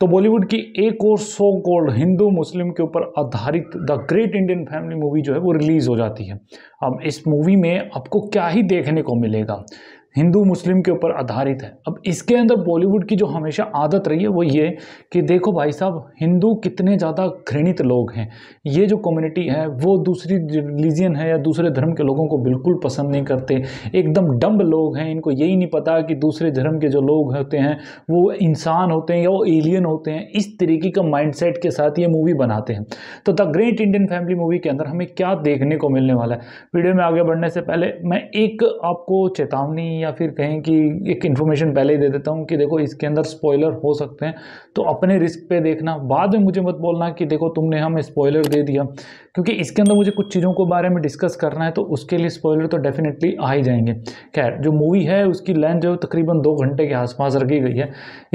तो बॉलीवुड की एक और सो कॉल्ड हिंदू मुस्लिम के ऊपर आधारित the great Indian family movie जो है वो रिलीज़ हो जाती है अब इस मूवी में आपको क्या ही देखने को मिलेगा हिंदू मुस्लिम के ऊपर आधारित है अब इसके अंदर बॉलीवुड की जो हमेशा आदत रही है वो ये कि देखो भाई साहब हिंदू कितने ज़्यादा घृणित लोग हैं ये जो कम्युनिटी है वो दूसरी रिलीजन है या दूसरे धर्म के लोगों को बिल्कुल पसंद नहीं करते एकदम डम्ब लोग हैं इनको यही नहीं पता कि दूसरे धर्म के जो लोग होते हैं वो इंसान होते हैं या वो एलियन होते हैं इस तरीके का माइंड के साथ ये मूवी बनाते हैं तो the great Indian family movie के अंदर हमें क्या देखने को मिलने वाला है वीडियो में आगे बढ़ने से पहले मैं एक आपको चेतावनी या फिर कहें कि एक इन्फॉर्मेशन पहले ही दे देता हूँ कि देखो इसके अंदर स्पॉयलर हो सकते हैं तो अपने रिस्क पे देखना बाद में मुझे मत बोलना कि देखो तुमने हमें स्पॉयलर दे दिया क्योंकि इसके अंदर मुझे कुछ चीज़ों के बारे में डिस्कस करना है तो उसके लिए स्पॉयलर तो डेफिनेटली आ ही जाएंगे खैर जो मूवी है उसकी लेंथ जो तकरीबन दो घंटे के आसपास रखी गई है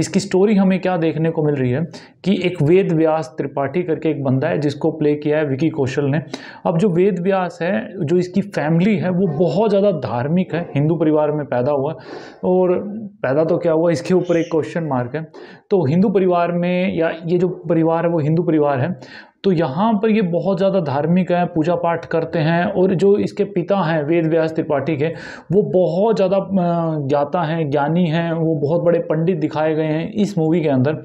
इसकी स्टोरी हमें क्या देखने को मिल रही है कि एक वेद व्यास त्रिपाठी करके एक बंदा है जिसको प्ले किया है विकी कौशल ने अब जो वेद व्यास है जो इसकी फैमिली है वो बहुत ज़्यादा धार्मिक है हिंदू परिवार में पैदा पैदा हुआ और पैदा तो क्या हुआ इसके ऊपर एक क्वेश्चन मार्क है तो हिंदू परिवार में या ये जो परिवार है वो हिंदू परिवार है तो यहाँ पर ये बहुत ज़्यादा धार्मिक हैं पूजा पाठ करते हैं और जो इसके पिता हैं वेद व्यास त्रिपाठी के वो बहुत ज़्यादा ज्ञाता हैं ज्ञानी हैं वो बहुत बड़े पंडित दिखाए गए हैं इस मूवी के अंदर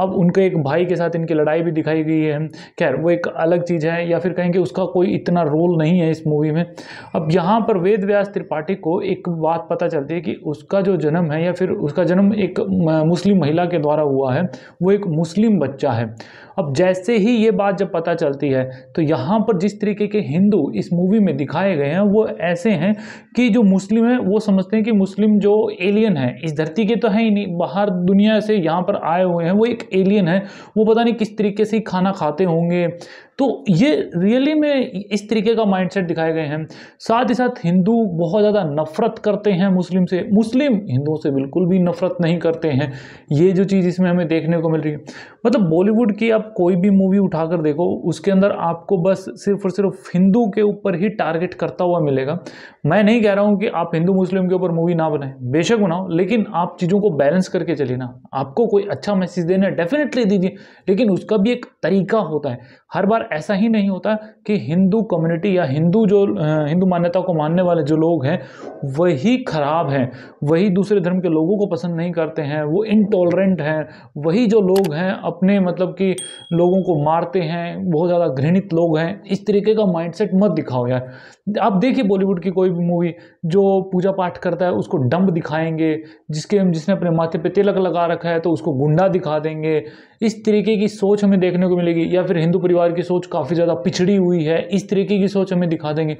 अब उनके एक भाई के साथ इनकी लड़ाई भी दिखाई गई है खैर वो एक अलग चीज़ है या फिर कहेंगे उसका कोई इतना रोल नहीं है इस मूवी में अब यहाँ पर वेद व्यास त्रिपाठी को एक बात पता चलती है कि उसका जो जन्म है या फिर उसका जन्म एक मुस्लिम महिला के द्वारा हुआ है वो एक मुस्लिम बच्चा है अब जैसे ही ये बात जब पता चलती है तो यहाँ पर जिस तरीके के हिंदू इस मूवी में दिखाए गए हैं वो ऐसे हैं कि जो मुस्लिम हैं वो समझते हैं कि मुस्लिम जो एलियन है इस धरती के तो है ही नहीं बाहर दुनिया से यहाँ पर आए हुए हैं वो एक एलियन है वो पता नहीं किस तरीके से खाना खाते होंगे तो ये रियली में इस तरीके का माइंडसेट दिखाए गए हैं साथ ही साथ हिंदू बहुत ज़्यादा नफ़रत करते हैं मुस्लिम से मुस्लिम हिंदुओं से बिल्कुल भी नफ़रत नहीं करते हैं ये जो चीज़ इसमें हमें देखने को मिल रही है मतलब बॉलीवुड की आप कोई भी मूवी उठाकर देखो उसके अंदर आपको बस सिर्फ और सिर्फ हिंदू के ऊपर ही टारगेट करता हुआ मिलेगा मैं नहीं कह रहा हूँ कि आप हिंदू मुस्लिम के ऊपर मूवी ना बनाएं बेशक बनाओ लेकिन आप चीज़ों को बैलेंस करके चलिए ना आपको कोई अच्छा मैसेज देना है डेफिनेटली दीजिए लेकिन उसका भी एक तरीका होता है हर बार ऐसा ही नहीं होता कि हिंदू कम्युनिटी या हिंदू जो हिंदू मान्यता को मानने वाले जो लोग हैं वही ख़राब हैं वही दूसरे धर्म के लोगों को पसंद नहीं करते हैं वो इनटॉलरेंट हैं वही जो लोग हैं अपने मतलब कि लोगों को मारते हैं बहुत ज़्यादा घृणित लोग हैं इस तरीके का माइंडसेट मत दिखाओ यार आप देखिए बॉलीवुड की कोई भी मूवी जो पूजा पाठ करता है उसको डम्ब दिखाएंगे जिसके जिसने अपने माथे पे तिलक लगा रखा है तो उसको गुंडा दिखा देंगे इस तरीके की सोच हमें देखने को मिलेगी या फिर हिंदू परिवार की सोच सोच काफ़ी ज़्यादा पिछड़ी हुई है इस तरीके की सोच हमें दिखा देंगे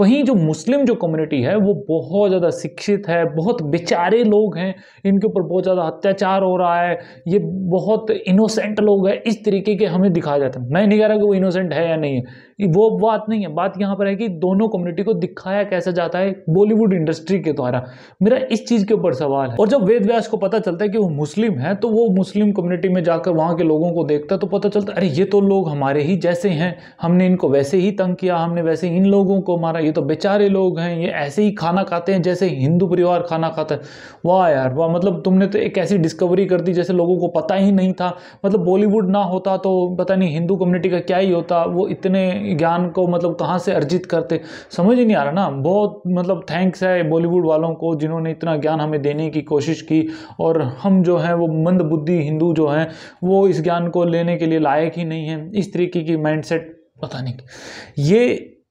वहीं जो मुस्लिम जो कम्युनिटी है वो बहुत ज़्यादा शिक्षित है बहुत बेचारे लोग हैं इनके ऊपर बहुत ज़्यादा अत्याचार हो रहा है ये बहुत इनोसेंट लोग हैं इस तरीके के हमें दिखाया जाता है मैं नहीं कह रहा कि वो इनोसेंट है या नहीं है वो बात नहीं है बात यहाँ पर है कि दोनों कम्युनिटी को दिखाया कैसा जाता है बॉलीवुड इंडस्ट्री के द्वारा मेरा इस चीज़ के ऊपर सवाल है और जब वेद व्यास को पता चलता है कि वो मुस्लिम है तो वो मुस्लिम कम्युनिटी में जाकर वहाँ के लोगों को देखता है तो पता चलता है अरे ये तो लोग हमारे ही जैसे हैं हमने इनको वैसे ही तंग किया हमने वैसे इन लोगों को मारा ये तो बेचारे लोग हैं ये ऐसे ही खाना खाते हैं जैसे हिंदू परिवार खाना खाता है वाह यार वाह मतलब तुमने तो एक ऐसी डिस्कवरी कर दी जैसे लोगों को पता ही नहीं था मतलब बॉलीवुड ना होता तो पता नहीं हिंदू कम्युनिटी का क्या ही होता वो इतने ज्ञान को मतलब कहाँ से अर्जित करते समझ ही नहीं आ रहा ना बहुत मतलब थैंक्स है बॉलीवुड वालों को जिन्होंने इतना ज्ञान हमें देने की कोशिश की और हम जो हैं वो मंदबुद्धि हिंदू जो हैं वो इस ज्ञान को लेने के लिए लायक ही नहीं है इस तरीके की सेट पता नहीं ये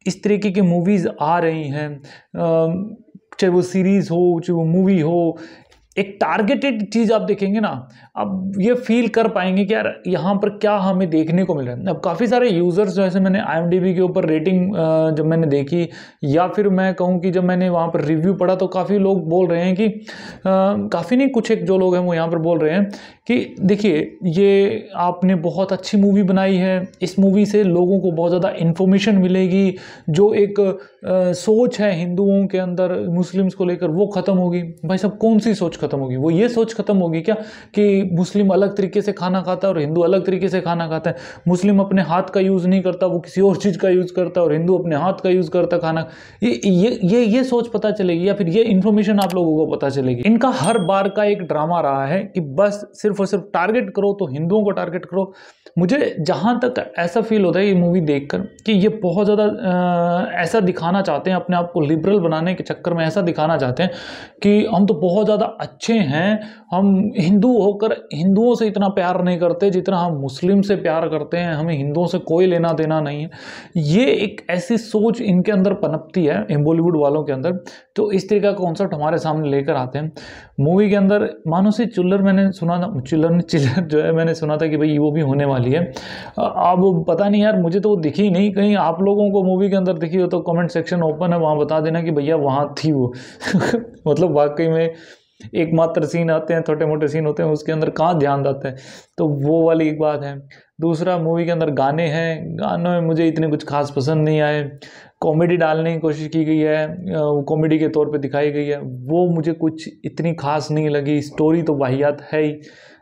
इस तरीके की मूवीज़ आ रही हैं चाहे वो सीरीज़ हो चाहे वो मूवी हो एक टारगेटेड चीज़ आप देखेंगे ना अब ये फील कर पाएंगे कि यार यहाँ पर क्या हमें देखने को मिल रहा है अब काफ़ी सारे यूज़र्स जो मैंने आई के ऊपर रेटिंग जब मैंने देखी या फिर मैं कहूँ कि जब मैंने वहाँ पर रिव्यू पढ़ा तो काफ़ी लोग बोल रहे हैं कि काफ़ी नहीं कुछ एक जो लोग हैं वो यहाँ पर बोल रहे हैं कि देखिए ये आपने बहुत अच्छी मूवी बनाई है इस मूवी से लोगों को बहुत ज़्यादा इन्फॉर्मेशन मिलेगी जो एक सोच है हिंदुओं के अंदर मुस्लिम्स को लेकर वो ख़त्म होगी भाई साहब कौन सी सोच ख़त्म होगी वो ये सोच ख़त्म होगी क्या कि मुस्लिम अलग तरीके से खाना खाता है और हिंदू अलग तरीके से खाना खाता है मुस्लिम अपने हाथ का यूज़ नहीं करता वो किसी और चीज़ का यूज़ करता है और हिंदू अपने हाथ का यूज़ करता खाना ये ये ये ये सोच पता चलेगी या फिर ये इन्फॉर्मेशन आप लोगों को पता चलेगी इनका हर बार का एक ड्रामा रहा है कि बस सिर्फ और सिर्फ टारगेट करो तो हिंदुओं को टारगेट करो मुझे जहाँ तक ऐसा फील होता है ये मूवी देखकर कि ये बहुत ज़्यादा ऐसा दिखाना दिखाना चाहते हैं अपने आप को लिबरल बनाने के चक्कर में ऐसा दिखाना चाहते हैं कि हम तो बहुत ज़्यादा अच्छे हैं हम हिंदू होकर हिंदुओं से इतना प्यार नहीं करते जितना हम मुस्लिम से प्यार करते हैं हमें हिंदुओं से कोई लेना देना नहीं है ये एक ऐसी सोच इनके अंदर पनपती है इन बॉलीवुड वालों के अंदर तो इस तरह का कॉन्सेप्ट हमारे सामने लेकर आते हैं मूवी के अंदर मानुसी चुल्लर मैंने सुना था चुल्लर ने चिल्लर जो है मैंने सुना था कि भाई वो भी होने वाली है अब पता नहीं यार मुझे तो वो दिखी नहीं कहीं आप लोगों को मूवी के अंदर दिखी हो तो कमेंट सेक्शन ओपन है वहाँ बता देना कि भैया वहाँ थी वो मतलब वाकई में एकमात्र सीन आते हैं छोटे मोटे सीन होते हैं उसके अंदर कहाँ ध्यान जाता है तो वो वाली एक बात है दूसरा मूवी के अंदर गाने हैं गानों में मुझे इतने कुछ खास पसंद नहीं आए कॉमेडी डालने की कोशिश की गई है कॉमेडी के तौर पे दिखाई गई है वो मुझे कुछ इतनी खास नहीं लगी स्टोरी तो वाहियात है ही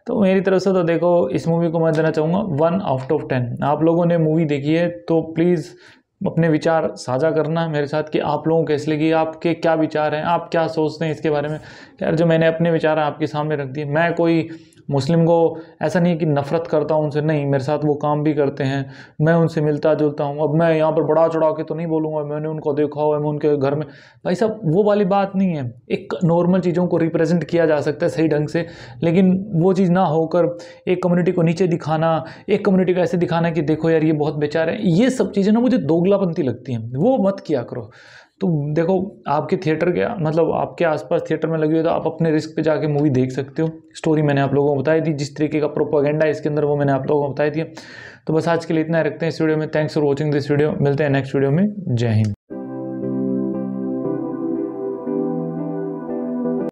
तो मेरी तरफ से तो देखो इस मूवी को मैं देना चाहूँगा वन आउट ऑफ टेन आप लोगों ने मूवी देखी है तो प्लीज़ अपने विचार साझा करना मेरे साथ कि आप लोगों को कैसे लगी आपके क्या विचार हैं आप क्या सोचते हैं इसके बारे में यार जो मैंने अपने विचार आपके सामने रख दिए मैं कोई मुस्लिम को ऐसा नहीं कि नफ़रत करता हूँ उनसे नहीं मेरे साथ वो काम भी करते हैं मैं उनसे मिलता जुलता हूँ अब मैं यहाँ पर बड़ा चढ़ा के तो नहीं बोलूँगा मैंने उनको देखा हुआ मैं उनके घर में भाई साहब वो वाली बात नहीं है एक नॉर्मल चीज़ों को रिप्रेजेंट किया जा सकता है सही ढंग से लेकिन वो चीज़ ना होकर एक कम्युनिटी को नीचे दिखाना एक कम्युनिटी को ऐसे दिखाना कि देखो यार ये बहुत बेचारे हैं ये सब चीज़ें ना मुझे दोगलापंथी लगती हैं वो मत किया करो तो देखो आपके थिएटर के मतलब आपके आसपास थिएटर में लगी हुई तो आप अपने रिस्क पे जाके मूवी देख सकते हो स्टोरी मैंने आप लोगों को बताई दी जिस तरीके का प्रोपागेंडा इसके अंदर वो मैंने आप लोगों को बताई थी तो बस आज के लिए इतना रखते हैं इस वीडियो में thanks for watching this video मिलते हैं नेक्स्ट वीडियो में जय हिंद